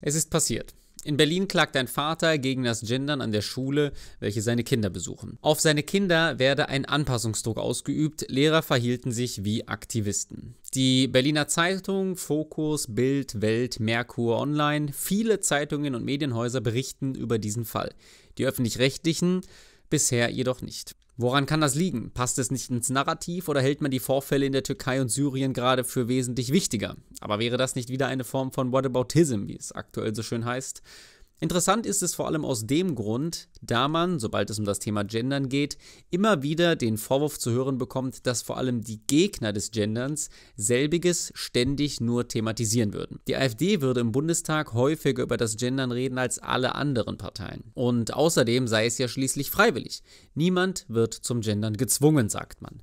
Es ist passiert. In Berlin klagt ein Vater gegen das Gendern an der Schule, welche seine Kinder besuchen. Auf seine Kinder werde ein Anpassungsdruck ausgeübt, Lehrer verhielten sich wie Aktivisten. Die Berliner Zeitung, Fokus, Bild, Welt, Merkur Online, viele Zeitungen und Medienhäuser berichten über diesen Fall. Die öffentlich-rechtlichen bisher jedoch nicht. Woran kann das liegen? Passt es nicht ins Narrativ oder hält man die Vorfälle in der Türkei und Syrien gerade für wesentlich wichtiger? Aber wäre das nicht wieder eine Form von Whataboutism, wie es aktuell so schön heißt? Interessant ist es vor allem aus dem Grund, da man, sobald es um das Thema Gendern geht, immer wieder den Vorwurf zu hören bekommt, dass vor allem die Gegner des Genderns selbiges ständig nur thematisieren würden. Die AfD würde im Bundestag häufiger über das Gendern reden als alle anderen Parteien. Und außerdem sei es ja schließlich freiwillig. Niemand wird zum Gendern gezwungen, sagt man.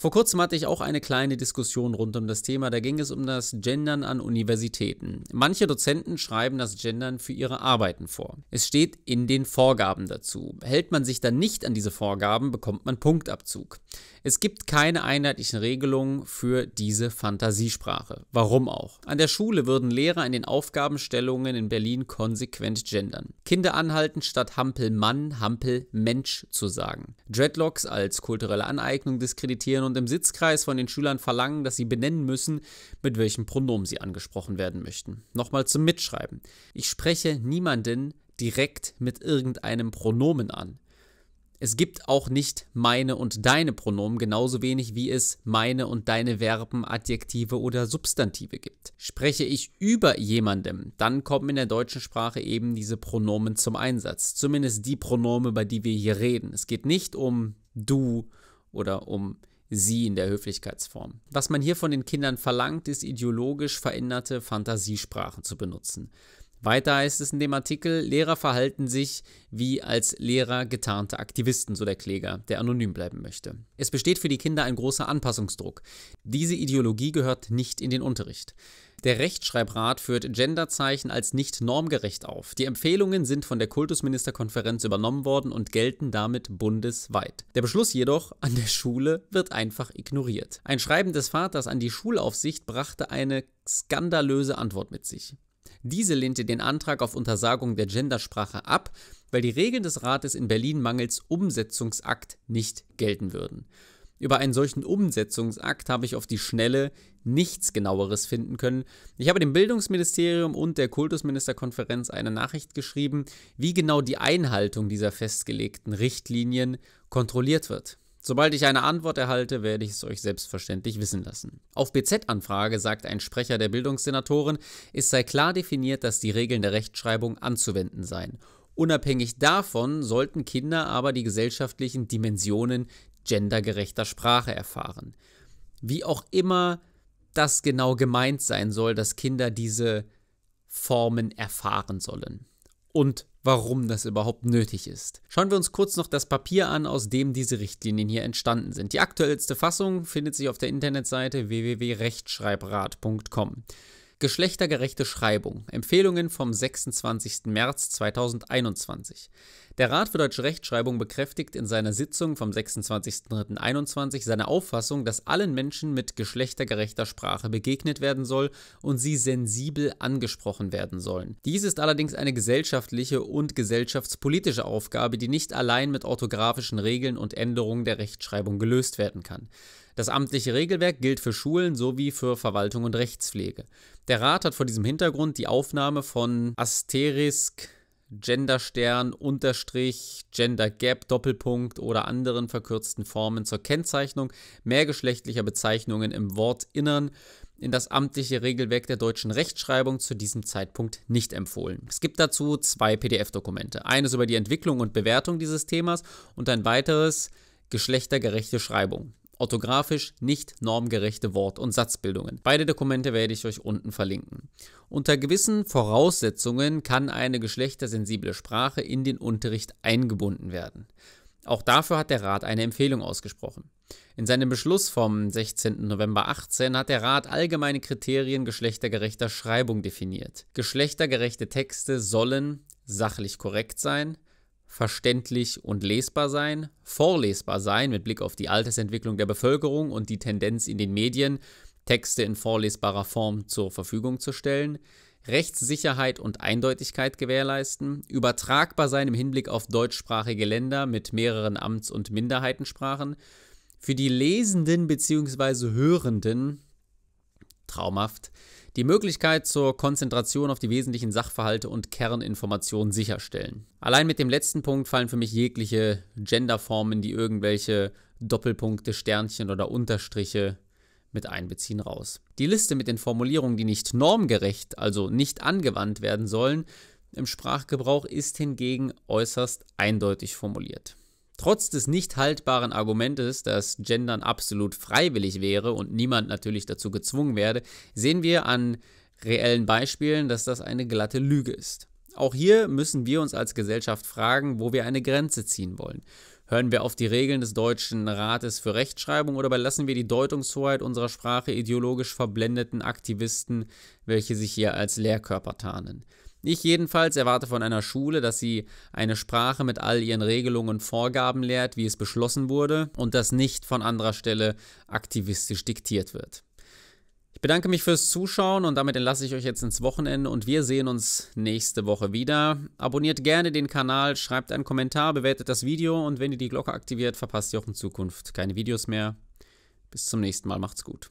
Vor kurzem hatte ich auch eine kleine Diskussion rund um das Thema. Da ging es um das Gendern an Universitäten. Manche Dozenten schreiben das Gendern für ihre Arbeiten vor. Es steht in den Vorgaben dazu. Hält man sich dann nicht an diese Vorgaben, bekommt man Punktabzug. Es gibt keine einheitlichen Regelungen für diese Fantasiesprache. Warum auch? An der Schule würden Lehrer in den Aufgabenstellungen in Berlin konsequent gendern. Kinder anhalten, statt Hampel Mann, Hampel Mensch zu sagen. Dreadlocks als kulturelle Aneignung diskreditieren und im Sitzkreis von den Schülern verlangen, dass sie benennen müssen, mit welchem Pronomen sie angesprochen werden möchten. Nochmal zum Mitschreiben. Ich spreche niemanden direkt mit irgendeinem Pronomen an. Es gibt auch nicht meine und deine Pronomen, genauso wenig wie es meine und deine Verben, Adjektive oder Substantive gibt. Spreche ich über jemandem, dann kommen in der deutschen Sprache eben diese Pronomen zum Einsatz. Zumindest die Pronomen, über die wir hier reden. Es geht nicht um du oder um sie in der Höflichkeitsform. Was man hier von den Kindern verlangt, ist ideologisch veränderte Fantasiesprachen zu benutzen. Weiter heißt es in dem Artikel, Lehrer verhalten sich wie als Lehrer getarnte Aktivisten, so der Kläger, der anonym bleiben möchte. Es besteht für die Kinder ein großer Anpassungsdruck. Diese Ideologie gehört nicht in den Unterricht. Der Rechtschreibrat führt Genderzeichen als nicht normgerecht auf. Die Empfehlungen sind von der Kultusministerkonferenz übernommen worden und gelten damit bundesweit. Der Beschluss jedoch an der Schule wird einfach ignoriert. Ein Schreiben des Vaters an die Schulaufsicht brachte eine skandalöse Antwort mit sich. Diese lehnte den Antrag auf Untersagung der Gendersprache ab, weil die Regeln des Rates in Berlin mangels Umsetzungsakt nicht gelten würden. Über einen solchen Umsetzungsakt habe ich auf die Schnelle nichts genaueres finden können. Ich habe dem Bildungsministerium und der Kultusministerkonferenz eine Nachricht geschrieben, wie genau die Einhaltung dieser festgelegten Richtlinien kontrolliert wird. Sobald ich eine Antwort erhalte, werde ich es euch selbstverständlich wissen lassen. Auf BZ-Anfrage sagt ein Sprecher der Bildungssenatorin, es sei klar definiert, dass die Regeln der Rechtschreibung anzuwenden seien. Unabhängig davon sollten Kinder aber die gesellschaftlichen Dimensionen gendergerechter Sprache erfahren. Wie auch immer das genau gemeint sein soll, dass Kinder diese Formen erfahren sollen. Und warum das überhaupt nötig ist. Schauen wir uns kurz noch das Papier an, aus dem diese Richtlinien hier entstanden sind. Die aktuellste Fassung findet sich auf der Internetseite www.rechtschreibrat.com. Geschlechtergerechte Schreibung. Empfehlungen vom 26. März 2021. Der Rat für deutsche Rechtschreibung bekräftigt in seiner Sitzung vom 26.03.2021 seine Auffassung, dass allen Menschen mit geschlechtergerechter Sprache begegnet werden soll und sie sensibel angesprochen werden sollen. Dies ist allerdings eine gesellschaftliche und gesellschaftspolitische Aufgabe, die nicht allein mit orthografischen Regeln und Änderungen der Rechtschreibung gelöst werden kann. Das amtliche Regelwerk gilt für Schulen sowie für Verwaltung und Rechtspflege. Der Rat hat vor diesem Hintergrund die Aufnahme von Asterisk Genderstern, Unterstrich, Gender Gap, Doppelpunkt oder anderen verkürzten Formen zur Kennzeichnung mehrgeschlechtlicher Bezeichnungen im Wortinnern in das amtliche Regelwerk der deutschen Rechtschreibung zu diesem Zeitpunkt nicht empfohlen. Es gibt dazu zwei PDF-Dokumente. Eines über die Entwicklung und Bewertung dieses Themas und ein weiteres geschlechtergerechte Schreibung orthografisch nicht normgerechte Wort- und Satzbildungen. Beide Dokumente werde ich euch unten verlinken. Unter gewissen Voraussetzungen kann eine geschlechtersensible Sprache in den Unterricht eingebunden werden. Auch dafür hat der Rat eine Empfehlung ausgesprochen. In seinem Beschluss vom 16. November 18 hat der Rat allgemeine Kriterien geschlechtergerechter Schreibung definiert. Geschlechtergerechte Texte sollen sachlich korrekt sein, verständlich und lesbar sein, vorlesbar sein mit Blick auf die Altersentwicklung der Bevölkerung und die Tendenz in den Medien, Texte in vorlesbarer Form zur Verfügung zu stellen, Rechtssicherheit und Eindeutigkeit gewährleisten, übertragbar sein im Hinblick auf deutschsprachige Länder mit mehreren Amts- und Minderheitensprachen, für die Lesenden bzw. Hörenden traumhaft die Möglichkeit zur Konzentration auf die wesentlichen Sachverhalte und Kerninformationen sicherstellen. Allein mit dem letzten Punkt fallen für mich jegliche Genderformen, die irgendwelche Doppelpunkte, Sternchen oder Unterstriche mit einbeziehen raus. Die Liste mit den Formulierungen, die nicht normgerecht, also nicht angewandt werden sollen, im Sprachgebrauch ist hingegen äußerst eindeutig formuliert. Trotz des nicht haltbaren Argumentes, dass Gendern absolut freiwillig wäre und niemand natürlich dazu gezwungen werde, sehen wir an reellen Beispielen, dass das eine glatte Lüge ist. Auch hier müssen wir uns als Gesellschaft fragen, wo wir eine Grenze ziehen wollen. Hören wir auf die Regeln des Deutschen Rates für Rechtschreibung oder belassen wir die Deutungshoheit unserer Sprache ideologisch verblendeten Aktivisten, welche sich hier als Lehrkörper tarnen? Ich jedenfalls erwarte von einer Schule, dass sie eine Sprache mit all ihren Regelungen und Vorgaben lehrt, wie es beschlossen wurde, und das nicht von anderer Stelle aktivistisch diktiert wird. Ich bedanke mich fürs Zuschauen und damit entlasse ich euch jetzt ins Wochenende und wir sehen uns nächste Woche wieder. Abonniert gerne den Kanal, schreibt einen Kommentar, bewertet das Video und wenn ihr die Glocke aktiviert, verpasst ihr auch in Zukunft keine Videos mehr. Bis zum nächsten Mal, macht's gut.